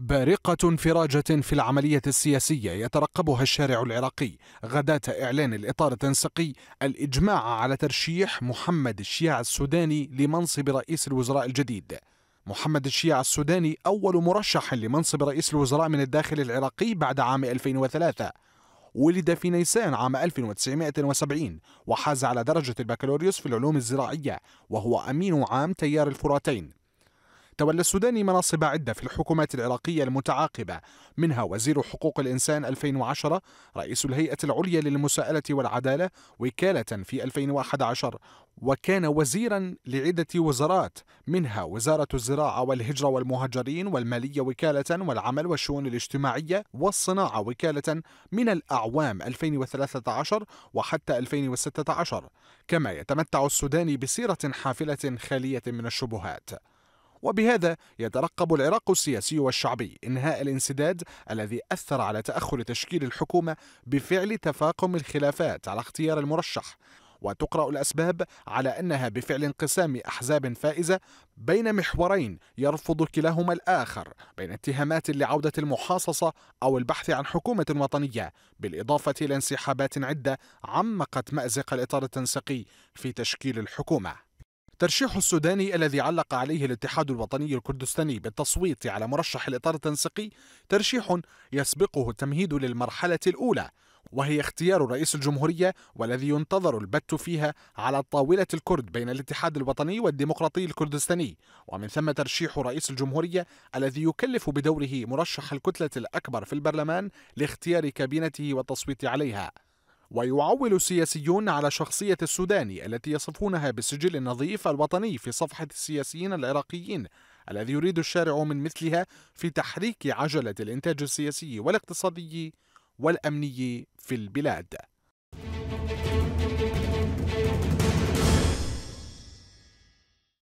بارقة انفراجة في العملية السياسية يترقبها الشارع العراقي غداة إعلان الإطار التنسيقي الإجماع على ترشيح محمد الشيع السوداني لمنصب رئيس الوزراء الجديد محمد الشيع السوداني أول مرشح لمنصب رئيس الوزراء من الداخل العراقي بعد عام 2003 ولد في نيسان عام 1970 وحاز على درجة البكالوريوس في العلوم الزراعية وهو أمين عام تيار الفراتين تولى السوداني مناصب عدة في الحكومات العراقية المتعاقبة منها وزير حقوق الإنسان 2010 رئيس الهيئة العليا للمساءلة والعدالة وكالة في 2011 وكان وزيرا لعدة وزارات منها وزارة الزراعة والهجرة والمهاجرين والمالية وكالة والعمل والشؤون الاجتماعية والصناعة وكالة من الأعوام 2013 وحتى 2016 كما يتمتع السوداني بسيرة حافلة خالية من الشبهات وبهذا يترقب العراق السياسي والشعبي انهاء الانسداد الذي اثر على تاخر تشكيل الحكومه بفعل تفاقم الخلافات على اختيار المرشح وتقرا الاسباب على انها بفعل انقسام احزاب فائزه بين محورين يرفض كلاهما الاخر بين اتهامات لعوده المحاصصه او البحث عن حكومه وطنيه بالاضافه الى انسحابات عده عمقت مازق الاطار التنسيقي في تشكيل الحكومه ترشيح السوداني الذي علق عليه الاتحاد الوطني الكردستاني بالتصويت على مرشح الإطار التنسيقي ترشيح يسبقه التمهيد للمرحلة الأولى وهي اختيار رئيس الجمهورية والذي ينتظر البت فيها على طاولة الكرد بين الاتحاد الوطني والديمقراطي الكردستاني ومن ثم ترشيح رئيس الجمهورية الذي يكلف بدوره مرشح الكتلة الأكبر في البرلمان لاختيار كابينته والتصويت عليها ويعول السياسيون على شخصية السوداني التي يصفونها بالسجل النظيف الوطني في صفحة السياسيين العراقيين الذي يريد الشارع من مثلها في تحريك عجلة الإنتاج السياسي والاقتصادي والأمني في البلاد